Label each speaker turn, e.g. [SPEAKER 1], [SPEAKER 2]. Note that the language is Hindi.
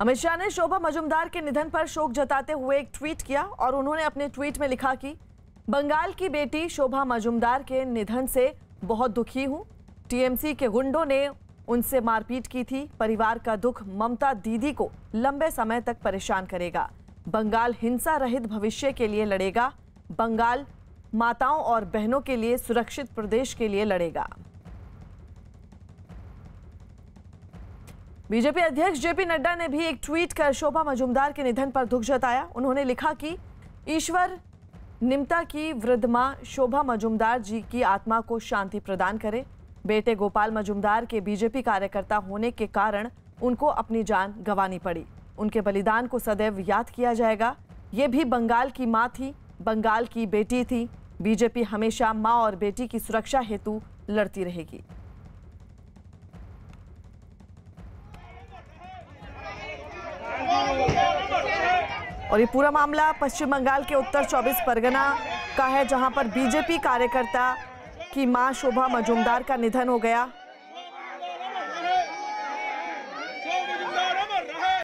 [SPEAKER 1] अमित शाह ने शोभा मजुमदार के निधन पर शोक जताते हुए एक ट्वीट किया और उन्होंने अपने ट्वीट में लिखा कि बंगाल की बेटी शोभा मजुमदार के निधन से बहुत दुखी हूँ टीएमसी के गुंडों ने उनसे मारपीट की थी परिवार का दुख ममता दीदी को लंबे समय तक परेशान करेगा बंगाल हिंसा रहित भविष्य के लिए लड़ेगा बंगाल माताओं और बहनों के लिए सुरक्षित प्रदेश के लिए लड़ेगा बीजेपी अध्यक्ष जेपी नड्डा ने भी एक ट्वीट कर शोभा मजुमदार के निधन पर दुख जताया उन्होंने लिखा कि ईश्वर निमता की वृद्ध माँ शोभा मजुमदार जी की आत्मा को शांति प्रदान करे बेटे गोपाल मजुमदार के बीजेपी कार्यकर्ता होने के कारण उनको अपनी जान गंवानी पड़ी उनके बलिदान को सदैव याद किया जाएगा ये भी बंगाल की माँ थी बंगाल की बेटी थी बीजेपी हमेशा माँ और बेटी की सुरक्षा हेतु लड़ती रहेगी और ये पूरा मामला पश्चिम बंगाल के उत्तर 24 परगना का है जहां पर बीजेपी कार्यकर्ता की मां शोभा मजुमदार का निधन हो गया